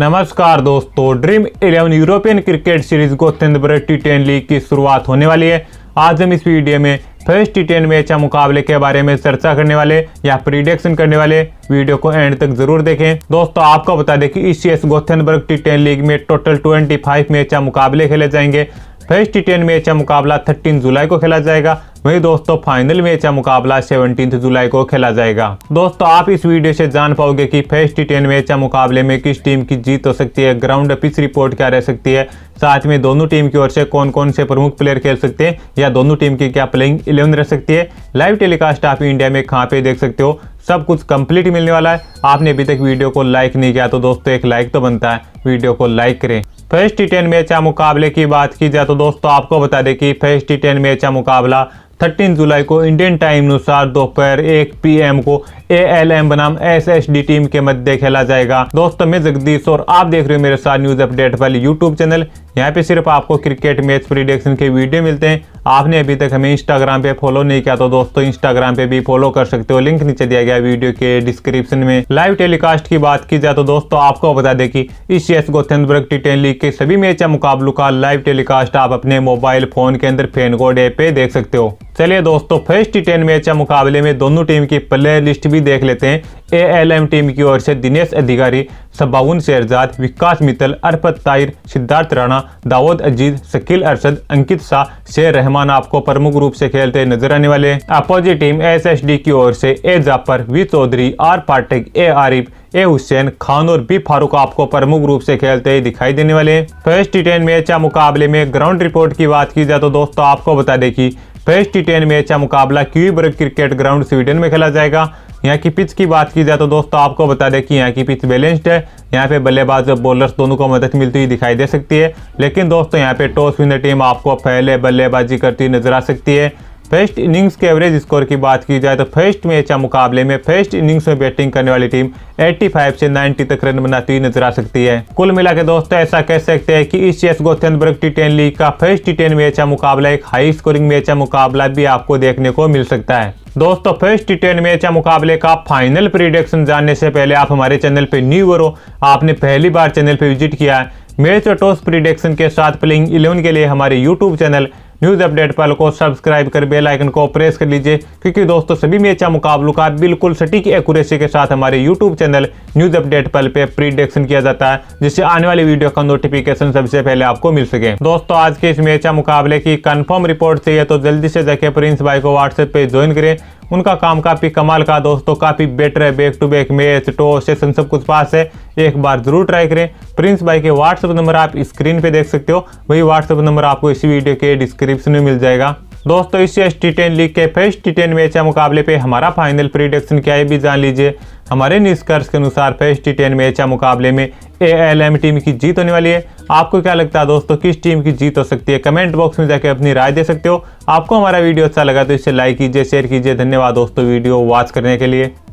नमस्कार दोस्तों dream eleven European cricket series Gothenburg T ten league की शुरुआत होने वाली है आज हम इस वीडियो में फर्स्ट टी टेन मैच या मुकाबले के बारे में चर्चा करने वाले या प्रिडिक्शन करने वाले वीडियो को एंड तक जरूर देखें दोस्तों आपको बता दें कि इस सी गोथेनबर्ग टी टेन लीग में टोटल 25 मैच या मुकाबले खेले जाएंगे फर्स्ट टी टेन मैच का मुकाबला थर्टीन जुलाई को खेला जाएगा वही दोस्तों फाइनल मैच का मुकाबला 17 जुलाई को खेला जाएगा दोस्तों आप इस वीडियो से जान पाओगे कि फर्स्ट टी टेन मैच का मुकाबले में किस टीम की जीत हो सकती है ग्राउंड पिच रिपोर्ट क्या रह सकती है साथ में दोनों टीम की ओर से कौन कौन से प्रमुख प्लेयर खेल सकते हैं या दोनों टीम की क्या प्लेइंग इलेवन रह सकती है लाइव टेलीकास्ट आप इंडिया में कहाँ पे देख सकते हो सब कुछ कंप्लीट मिलने वाला है आपने अभी तक वीडियो को लाइक नहीं किया तो दोस्तों एक लाइक तो बनता है वीडियो को लाइक करें फेस टी टेन मैच या मुकाबले की बात की जाए तो दोस्तों आपको बता दें कि फेस टी टेन मैच या मुकाबला 13 जुलाई को इंडियन टाइम अनुसार दोपहर एक पीएम को ए एल एम बनाम एस एस डी टीम के मध्य खेला जाएगा दोस्तों मैं जगदीश और आप देख रहे हो मेरे साथ न्यूज अपडेट वाली यूट्यूब चैनल यहाँ पे सिर्फ आपको क्रिकेट मैच प्रिडिक्शन के वीडियो मिलते हैं आपने अभी तक हमें इंस्टाग्राम पे फॉलो नहीं किया तो दोस्तों इंस्टाग्राम पे भी फॉलो कर सकते हो लिंक नीचे दिया गया वीडियो के डिस्क्रिप्शन में लाइव टेलीकास्ट की बात की जाए तो दोस्तों आपको बता दें कि इस यस गोथेनबर्ग टी टेन लीग के सभी मैच या मुकाबलों का लाइव टेलीकास्ट आप अपने मोबाइल फोन के अंदर फेनकोड ऐप पे देख सकते हो चलिए दोस्तों फर्स्ट टेन मैच के मुकाबले में दोनों टीम की प्लेयर लिस्ट भी देख लेते हैं एएलएम टीम की ओर से दिनेश अधिकारी सबाउन शेरजाद विकास मित्तल अरफत ताहिर सिद्धार्थ राणा दाऊद अजीज शकील अरशद अंकित शाह शेर रहमान आपको प्रमुख रूप से खेलते नजर आने वाले अपोजिट टीम एसएसडी की ओर से A Jafar V Chaudhary R Pathak A Arif A Hussain Khan और बी फारूक आपको प्रमुख रूप से खेलते दिखाई देने वाले फर्स्ट टी टेन मैच के मुकाबले में ग्राउंड रिपोर्ट की बात की जाए तो दोस्तों आपको बता दें कि फेस्ट टी टेन मैच का अच्छा मुकाबला क्यूबर्ग क्रिकेट ग्राउंड स्वीडन में खेला जाएगा यहाँ की पिच की बात की जाए तो दोस्तों आपको बता दें कि यहाँ की पिच बैलेंस्ड है यहाँ पे बल्लेबाज और बॉलर्स दोनों को मदद मिलती हुई दिखाई दे सकती है लेकिन दोस्तों यहाँ पे टॉस विनर टीम आपको पहले बल्लेबाजी करती नजर आ सकती है फर्स्ट इनिंग्स के एवरेज स्कोर की बात की जाए तो फर्स्ट मैच या अच्छा मुकाबले में फर्स्ट इनिंग्स में बैटिंग करने वाली टीम 85 से 90 तक रन बनाती हुई नजर आ सकती है कुल मिला के दोस्तों ऐसा कह सकते हैं कि इस चेस गोथेनबर्ग टी टेन लीग का फर्स्ट टी टेन मैच या अच्छा मुकाबला एक हाई स्कोरिंग मैच या अच्छा मुकाबला भी आपको देखने को मिल सकता है दोस्तों फर्स्ट टी टेन मैच या मुकाबले का फाइनल प्रिडिक्शन जानने से पहले आप हमारे चैनल पर न्यू और आपने पहली बार चैनल पर विजिट किया है मैच और टॉस प्रिडिक्शन के साथ प्लेइंग इलेवन के लिए हमारे यूट्यूब चैनल न्यूज़ अपडेट पल को सब्सक्राइब कर बेल आइकन को प्रेस कर लीजिए क्योंकि दोस्तों सभी मेचा अच्छा मुकाबलों का बिल्कुल सटीक एक्यूरेसी के साथ हमारे यूट्यूब चैनल न्यूज़ अपडेट पल पे प्रीडिक्शन किया जाता है जिससे आने वाली वीडियो का नोटिफिकेशन सबसे पहले आपको मिल सके दोस्तों आज के इस मेचा मुकाबले की कन्फर्म रिपोर्ट चाहिए तो जल्दी से जाके प्रिंस भाई को व्हाट्सएप पे ज्वाइन करें उनका काम काफ़ी कमाल का दोस्तों काफ़ी बेटर है back to back match toss session सब कुछ पास है एक बार ज़रूर ट्राई करें प्रिंस भाई के व्हाट्सअप नंबर आप स्क्रीन पे देख सकते हो वही व्हाट्सअप नंबर आपको इसी वीडियो के डिस्क्रिप्शन में मिल जाएगा दोस्तों इसी एस टी लीग के फर्स्ट टी मैच के मुकाबले पे हमारा फाइनल प्रिडिक्शन क्या है भी जान लीजिए हमारे निष्कर्ष के अनुसार फेस्ट टी टेन में एचा मुकाबले में ए एल एम टीम की जीत होने वाली है आपको क्या लगता है दोस्तों किस टीम की जीत हो सकती है कमेंट बॉक्स में जाकर अपनी राय दे सकते हो आपको हमारा वीडियो अच्छा लगा तो इसे लाइक कीजिए शेयर कीजिए धन्यवाद दोस्तों वीडियो वॉच करने के लिए